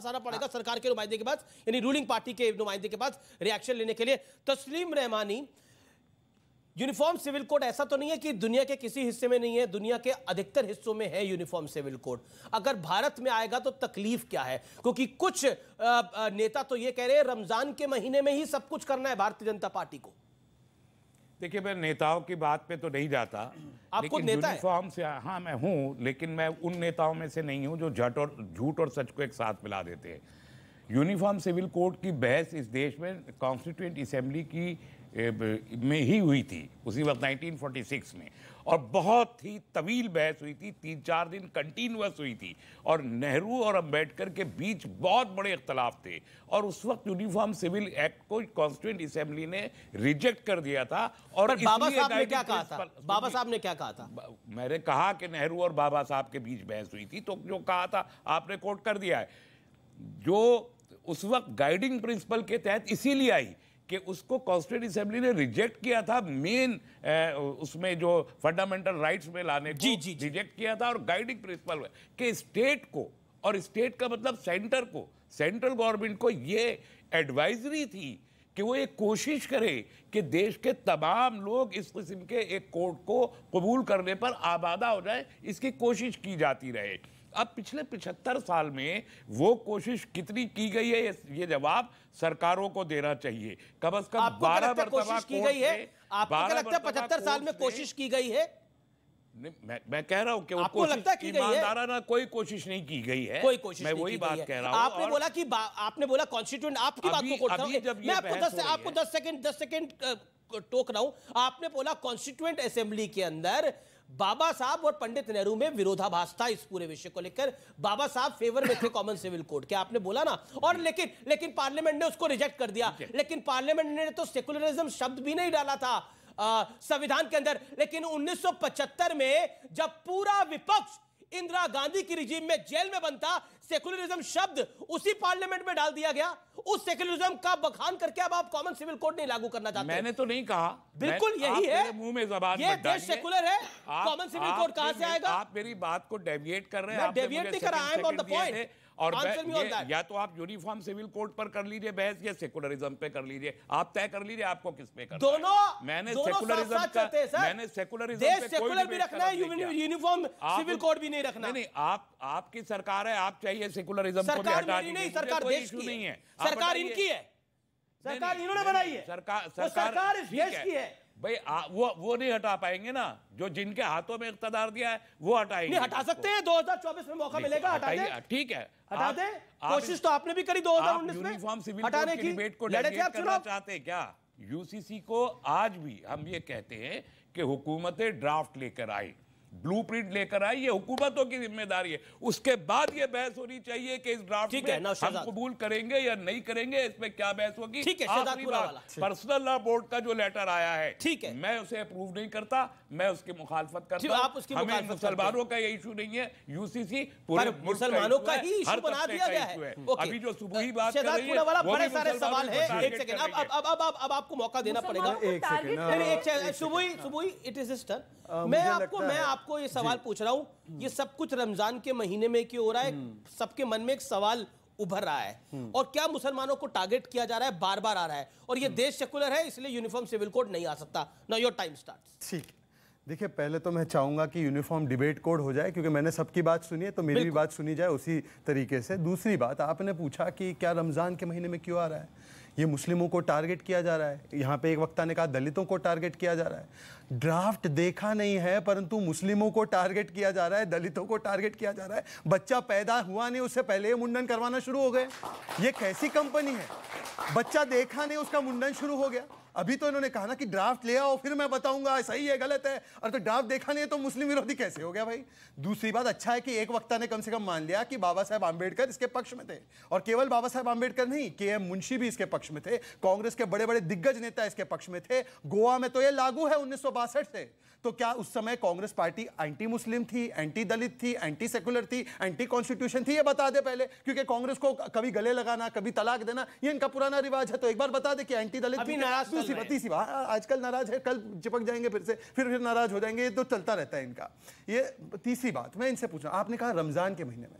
का सारा पड़ेगा सरकार के नुमाइंदे के पास यानी रूलिंग पार्टी के नुमाइंदे के पास रिएक्शन लेने के लिए तस्लीम रहमानी यूनिफॉर्म सिविल कोड ऐसा तो नहीं है कि दुनिया के किसी हिस्से में नहीं है दुनिया के अधिकतर हिस्सों में है यूनिफॉर्म सिविल कोड अगर भारत में आएगा तो तकलीफ क्या है क्योंकि कुछ नेता तो ये कह रहे हैं रमजान के महीने में ही सब कुछ करना है भारतीय जनता पार्टी को देखिए मैं नेताओं की बात पे तो नहीं जाता आपको नेता है? से हाँ मैं हूँ लेकिन मैं उन नेताओं में से नहीं हूँ जो झट और झूठ और सच को एक साथ मिला देते हैं यूनिफॉर्म सिविल कोड की बहस इस देश में कॉन्स्टिट्यूंट असेंबली की में ही हुई थी उसी वक्त 1946 में और बहुत ही तवील बहस हुई थी तीन चार दिन कंटिन्यूस हुई थी और नेहरू और अम्बेडकर के बीच बहुत बड़े इख्तलाफ थे और उस वक्त यूनिफॉर्म सिविल एक्ट को कॉन्स्टिट्यूंट असेंबली ने रिजेक्ट कर दिया था और बाबा साहब ने क्या कहा था बाबा साहब ने क्या कहा था मैंने कहा कि नेहरू और बाबा साहब के बीच बहस हुई थी तो जो कहा था आपने कोट कर दिया है जो उस वक्त गाइडिंग प्रिंसिपल के तहत इसीलिए आई कि उसको कॉन्स्टिट्यूट असेंबली ने रिजेक्ट किया था मेन उसमें जो फंडामेंटल राइट्स में लाने को जी, जी. रिजेक्ट किया था और गाइडिंग प्रिंसिपल कि स्टेट को और स्टेट का मतलब सेंटर को सेंट्रल गवर्नमेंट को ये एडवाइजरी थी कि वो ये कोशिश करे कि देश के तमाम लोग इस किस्म के एक कोर्ट को कबूल करने पर आबादा हो जाए इसकी कोशिश की जाती रहे अब पिछले पिछहत्तर साल में वो कोशिश कितनी की गई है ये जवाब सरकारों को देना चाहिए कम अज कम बारह कोशिश की गई है आपको लगता है पचहत्तर साल में कोशिश की गई है मैं मैं कह रहा हूं कि आपको लगता की ना कोई कोशिश नहीं की गई है कोई कोशिश मैं वही बात कह रहा हूं आपने बोला कि आपने बोला कॉन्स्टिट्यूंट आपकी बात को मैं आपको दस आपको दस सेकंड दस सेकंड टोक रहा हूं आपने बोला कॉन्स्टिट्यूंट असेंबली के अंदर बाबा साहब और पंडित नेहरू में विरोधाभास था इस पूरे विषय को लेकर बाबा साहब फेवर में थे कॉमन सिविल कोड क्या आपने बोला ना और लेकिन लेकिन पार्लियामेंट ने उसको रिजेक्ट कर दिया लेकिन पार्लियामेंट ने तो सेकुलरिज्म शब्द भी नहीं डाला था संविधान के अंदर लेकिन 1975 में जब पूरा विपक्ष इंदिरा गांधी की रिजीम में जेल में बनता सेक्युलरिज्म शब्द उसी पार्लियामेंट में डाल दिया गया उस सेक्युलरिज्म का बखान करके अब आप कॉमन सिविल कोड नहीं लागू करना चाहते मैंने तो नहीं कहा बिल्कुल यही है मुंह में जबान ये देश सेकुलर है कॉमन सिविल कोड कहां से आएगा आप मेरी बात को डेविएट कर रहे हैं डेविएट नहीं कर रहा I am on the point और ये, या तो आप यूनिफॉर्म सिविल कोड पर कर लीजिए बहस या सेकुलरिज्म पे कर लीजिए आप तय कर लीजिए आपको किस पे करना दोनों मैंने सेकुलरिज्म का मैंने सेकुलरिज्म सेकुलर भी रखना है यूनिफॉर्म सिविल कोड भी नहीं रखना नहीं आप आपकी सरकार है आप चाहिए सेकुलरिज्म को भी नहीं सरकार देश की नहीं है सरकार इनकी है सरकार इन्होंने बनाई है सरकार सरकार देश की है भाई आ, वो वो नहीं हटा पाएंगे ना जो जिनके हाथों में इकतदार दिया है वो हटाएंगे नहीं हटा सकते हैं 2024 में मौका मिलेगा हटा दे ठीक है हटा दे कोशिश तो आपने भी करी 2019 में यूनिफॉर्म सिविल हटाने की डिबेट को आप चुनाव चाहते हैं क्या यूसीसी को आज भी हम ये कहते हैं कि हुकूमतें ड्राफ्ट लेकर आई ब्लू प्रिंट लेकर आई ये हुकूमतों की जिम्मेदारी है उसके बाद ये बहस होनी चाहिए कि इस ड्राफ्ट में हम कबूल करेंगे या नहीं करेंगे इसमें क्या बहस होगी पर्सनल लॉ बोर्ड का जो लेटर आया है ठीक है मैं उसे अप्रूव नहीं करता मैं उसकी मुखालफत करता हूँ मुसलमानों का ये इशू नहीं है यूसीसी पूरे मुसलमानों का ही इशू बना दिया गया है अभी जो सुबह ही बात बड़े सारे सवाल है एक सेकंड अब अब अब अब अब आपको मौका देना पड़ेगा सुबह सुबह इट इज मैं आपको मैं आप आपको ये सवाल पूछ रहा हूँ ये हम्म। सब कुछ रमजान के महीने में क्यों हो रहा है हम्म। सबके मन में एक सवाल उभर रहा है हम्म। और क्या मुसलमानों को टारगेट किया जा रहा है बार बार आ रहा है और ये देश सेकुलर है इसलिए यूनिफॉर्म सिविल कोड नहीं आ सकता ना योर टाइम स्टार्ट ठीक देखिए पहले तो मैं चाहूंगा कि यूनिफॉर्म डिबेट कोड हो जाए क्योंकि मैंने सबकी बात सुनी है तो मेरी भी बात सुनी जाए उसी तरीके से दूसरी बात आपने पूछा कि क्या रमज़ान के महीने में क्यों आ रहा है ये मुस्लिमों को टारगेट किया जा रहा है यहाँ पे एक वक्ता ने कहा दलितों को टारगेट किया जा रहा है ड्राफ्ट देखा नहीं है परंतु मुस्लिमों को टारगेट किया जा रहा है दलितों को टारगेट किया जा रहा है बच्चा पैदा हुआ नहीं उससे पहले मुंडन करवाना शुरू हो गए ये कैसी कंपनी है बच्चा देखा नहीं उसका मुंडन शुरू हो गया अभी तो इन्होंने कहा ना कि ड्राफ्ट ले आओ फिर मैं बताऊंगा सही है गलत है और तो ड्राफ्ट देखा नहीं है तो मुस्लिम विरोधी कैसे हो गया भाई दूसरी बात अच्छा है कि एक वक्ता ने कम से कम मान लिया कि बाबा साहेब आंबेडकर इसके पक्ष में थे और केवल बाबा साहेब आंबेडकर नहीं के एम मुंशी भी इसके पक्ष पक्ष में थे कांग्रेस के बड़े बड़े दिग्गज नेता इसके पक्ष में थे गोवा में तो यह लागू है उन्नीस से तो क्या उस समय कांग्रेस पार्टी एंटी मुस्लिम थी एंटी दलित थी एंटी सेकुलर थी एंटी कॉन्स्टिट्यूशन थी ये बता दे पहले क्योंकि कांग्रेस को कभी गले लगाना कभी तलाक देना ये इनका पुराना रिवाज है तो एक बार बता दे कि एंटी दलित थी नाराज दूसरी सी आजकल नाराज है कल चिपक जाएंगे फिर से फिर फिर नाराज हो जाएंगे ये तो चलता रहता है इनका ये तीसरी बात मैं इनसे पूछा आपने कहा रमजान के महीने में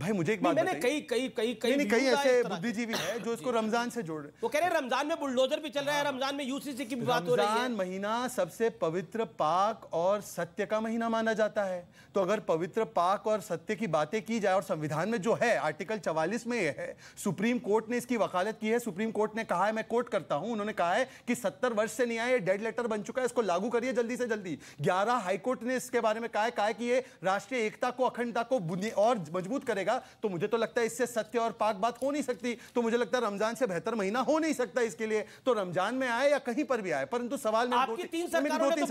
भाई मुझे एक बात मैंने कई कई कई कई नहीं कई ऐसे बुद्धिजीवी है जो इसको रमजान से जोड़ रहे वो कह रहे हैं रमजान में बुलडोजर भी चल रहा है रमजान में यूसीसी की बात हो रही है रमजान महीना सबसे पवित्र पाक और सत्य का महीना माना जाता है तो अगर पवित्र पाक और सत्य की बातें की जाए और संविधान में जो है आर्टिकल चवालीस में यह है सुप्रीम कोर्ट ने इसकी वकालत की है सुप्रीम कोर्ट ने कहा है मैं कोर्ट करता हूं उन्होंने कहा है कि सत्तर वर्ष से नहीं आया डेड लेटर बन चुका है इसको लागू करिए जल्दी से जल्दी ग्यारह हाईकोर्ट ने इसके बारे में कहा है कि ये राष्ट्रीय एकता को अखंडता को और मजबूत करेगा करेगा तो मुझे तो लगता है इससे सत्य और पाक बात हो नहीं सकती तो मुझे लगता है रमजान से बेहतर महीना हो नहीं सकता इसके लिए तो रमजान में आए या कहीं पर भी आए परंतु सवाल में तो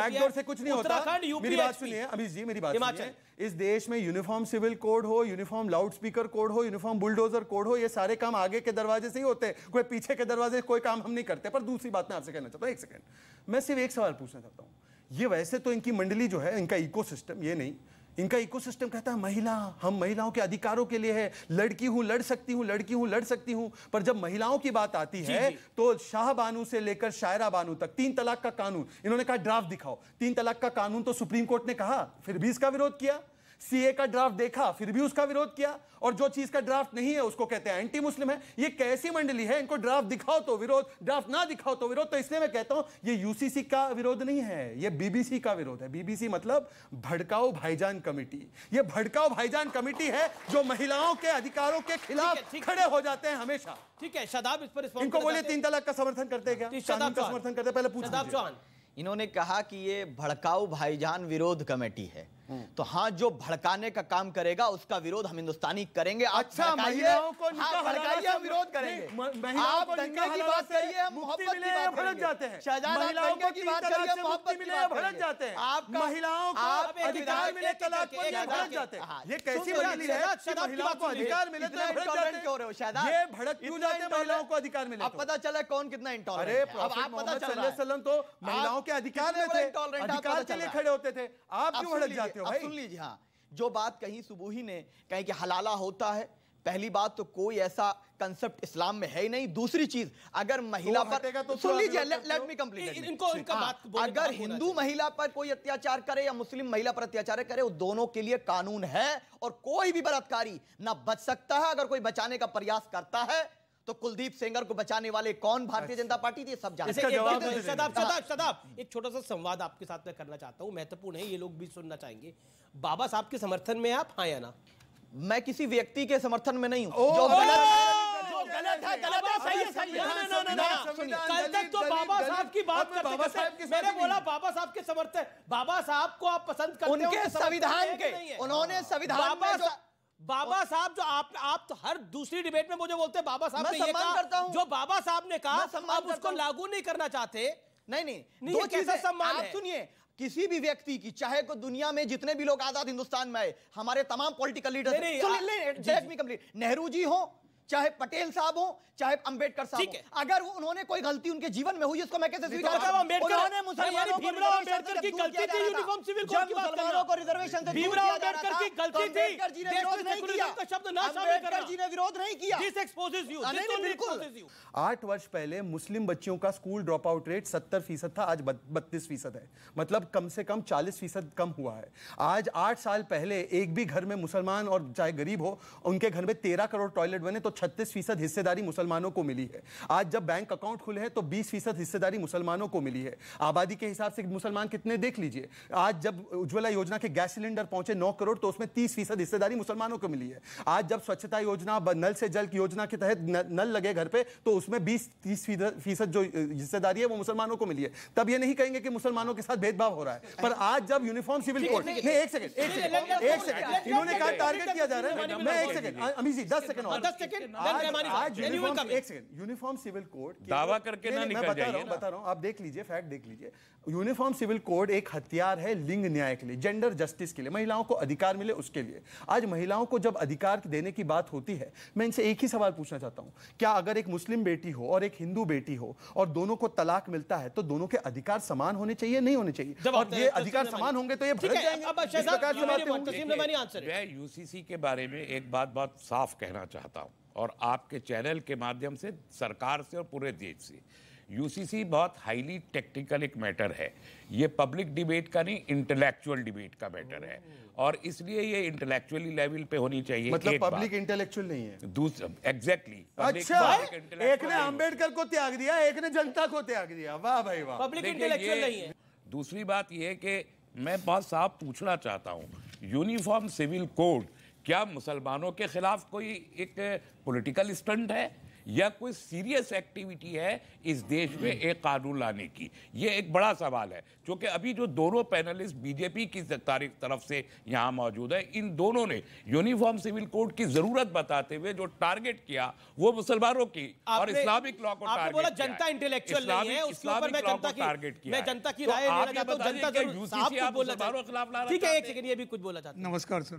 बैकडोर से कुछ नहीं होता मेरी बात सुनिए अमीश जी मेरी बात इस देश में यूनिफॉर्म सिविल कोड हो यूनिफॉर्म लाउड स्पीकर कोड हो यूनिफॉर्म बुलडोजर कोड हो ये सारे काम आगे के दरवाजे से ही होते हैं कोई पीछे के दरवाजे कोई काम हम नहीं करते पर दूसरी बात मैं आपसे कहना चाहता हूँ एक सेकंड मैं सिर्फ एक सवाल पूछना चाहता हूँ ये वैसे तो इनकी मंडली जो है इनका इकोसिस्टम ये नहीं इनका इकोसिस्टम कहता है महिला हम महिलाओं के अधिकारों के लिए है लड़की हूं लड़ सकती हूं लड़की हूं लड़ सकती हूं पर जब महिलाओं की बात आती है तो शाह बानू से लेकर शायरा बानू तक तीन तलाक का कानून इन्होंने कहा ड्राफ्ट दिखाओ तीन तलाक का कानून तो सुप्रीम कोर्ट ने कहा फिर भी इसका विरोध किया सीए का ड्राफ्ट देखा फिर भी उसका विरोध किया और जो चीज का ड्राफ्ट नहीं है उसको कहते हैं एंटी मुस्लिम है ये कैसी मंडली है इनको ड्राफ्ट दिखाओ तो विरोध ड्राफ्ट ना दिखाओ तो विरोध तो इसलिए मैं कहता हूं ये यूसीसी का विरोध नहीं है ये बीबीसी का विरोध है बीबीसी मतलब भड़काओ भाईजान कमेटी ये भड़काओ भाईजान कमेटी है जो महिलाओं के अधिकारों के खिलाफ खड़े हो जाते हैं हमेशा ठीक है शदाब इस पर इनको बोले तीन तलाक का समर्थन करते क्या हाँ, का समर्थन करते पहले पूछ इन्होंने कहा कि ये भड़काऊ भाईजान विरोध कमेटी है हम्म। तो हाँ जो भड़काने का काम करेगा उसका विरोध हम हिंदुस्तानी करेंगे अच्छा महिलाओं को आप महिलाओं को अधिकार मिले ये भड़क शायद क्यों जाते हैं महिलाओं को अधिकार मिले पता चला कौन कितना इंटॉलरेंट आप पता तो महिलाओं के अधिकार में थे अधिकार के लिए खड़े होते थे आप क्यों भड़क जाते रहे हो भाई सुन लीजिए हाँ जो बात कहीं सुबूही ने कहीं कि हलाला होता है पहली बात तो कोई ऐसा कंसेप्ट इस्लाम में है ही नहीं दूसरी चीज अगर महिला तो पर तो सुन लीजिए लेट मी कंप्लीट इनको इनका हाँ, बात अगर हिंदू महिला पर कोई अत्याचार करे या मुस्लिम महिला पर अत्याचार करे वो दोनों के लिए कानून है और कोई भी बलात्कारी ना बच सकता है अगर कोई बचाने का प्रयास करता है तो कुलदीप सेंगर को बचाने वाले कौन भारतीय अच्छा। जनता पार्टी थी सब जानते हैं एक छोटा सा संवाद आपके साथ में करना चाहता हूँ महत्वपूर्ण है ये लोग भी सुनना चाहेंगे बाबा साहब के समर्थन में आप हाँ या ना मैं किसी व्यक्ति के समर्थन में नहीं हूँ गलत है गलत है सही है सही है तो बाबा साहब की बात बाबा साहब के समर्थन बाबा साहब को आप पसंद करते उनके संविधान के उन्होंने हाँ। संविधान बाबा साहब जो आप आप तो हर दूसरी डिबेट में मुझे बोलते हैं बाबा साहब ने ये कहा जो बाबा साहब ने कहा आप उसको लागू नहीं करना चाहते नहीं नहीं, दो चीजें सम्मान आप सुनिए किसी भी व्यक्ति की चाहे को दुनिया में जितने भी लोग आजाद हिंदुस्तान में आए हमारे तमाम पॉलिटिकल लीडर नेहरू जी हो चाहे पटेल साहब हो चाहे अंबेडकर साहब अगर उन्होंने कोई गलती उनके जीवन में हुई उसको मैं कैसे स्वीकार आठ वर्ष पहले मुस्लिम बच्चों का स्कूल ड्रॉप आउट रेट सत्तर फीसद था आज बत्तीस फीसद है मतलब कम से कम चालीस फीसद कम हुआ है आज आठ साल पहले एक भी घर में मुसलमान और चाहे गरीब हो उनके घर में तेरह करोड़ टॉयलेट बने तो छत्तीस फीसद हिस्सेदारी मुसलमानों को मिली है आज जब बैंक अकाउंट खुले हैं तो 20 फीसद हिस्सेदारी मुसलमानों को मिली है आबादी के हिसाब से मुसलमान कितने देख लीजिए आज जब उज्ज्वला योजना के गैस सिलेंडर पहुंचे नौ करोड़ तो उसमें तीस फीसद हिस्सेदारी मुसलमानों को मिली है आज जब स्वच्छता योजना नल से जल की योजना के तहत नल लगे घर पर तो उसमें बीस तीस फीसद जो हिस्सेदारी है वो मुसलमानों को मिली है तब ये नहीं कहेंगे कि मुसलमानों के साथ भेदभाव हो रहा है पर आज जब यूनिफॉर्म सिविल कोड नहीं एक सेकंड एक सेकंड एक सेकंड इन्होंने कहा टारगेट किया जा रहा है मैं एक सेकंड अमीजी हाँ, दस सेकंड दस सेकंड दावा करके ना निकल जाइए बता रहा हूँ आप देख लीजिए फैक्ट देख लीजिए यूनिफॉर्म सिविल कोड एक हथियार है लिंग न्याय के लिए जेंडर जस्टिस के लिए महिलाओं को अधिकार मिले उसके लिए आज महिलाओं को जब अधिकार देने की बात होती है मैं इनसे एक ही सवाल पूछना चाहता हूँ क्या अगर एक मुस्लिम बेटी हो और एक हिंदू बेटी हो और दोनों को तलाक मिलता है तो दोनों के अधिकार समान होने चाहिए नहीं होने चाहिए जब ये अधिकार समान होंगे तो ये यूसीसी के बारे में एक बात बहुत साफ कहना चाहता हूँ और आपके चैनल के माध्यम से सरकार से और पूरे देश से यूसीसी बहुत हाईली टेक्निकल एक मैटर है ये पब्लिक डिबेट का नहीं इंटेलेक्चुअल डिबेट का मैटर है oh. और इसलिए ये इंटेलेक्चुअली लेवल पे होनी चाहिए मतलब पब्लिक इंटेलेक्चुअल नहीं है दूसरा एग्जैक्टली exactly, अच्छा एक ने अंबेडकर को त्याग दिया एक ने जनता को त्याग दिया वाह भाई वाह पब्लिक इंटेलेक्चुअल नहीं है दूसरी बात यह है कि मैं बहुत साफ पूछना चाहता हूँ यूनिफॉर्म सिविल कोड क्या मुसलमानों के खिलाफ कोई एक पॉलिटिकल स्टंट है या कोई सीरियस एक्टिविटी है इस देश में एक कानून लाने की ये एक बड़ा सवाल है क्योंकि अभी जो दोनों पैनलिस्ट बीजेपी की तारीख तरफ से यहाँ मौजूद है इन दोनों ने यूनिफॉर्म सिविल कोड की जरूरत बताते हुए जो टारगेट किया वो मुसलमानों की और इस्लामिक लॉ को टारगेट जनता इंटेलेक्चुअल टारगेट किया जनता की तो राय जनता के खिलाफ ठीक है एक सेकंड ये भी कुछ बोला नमस्कार सर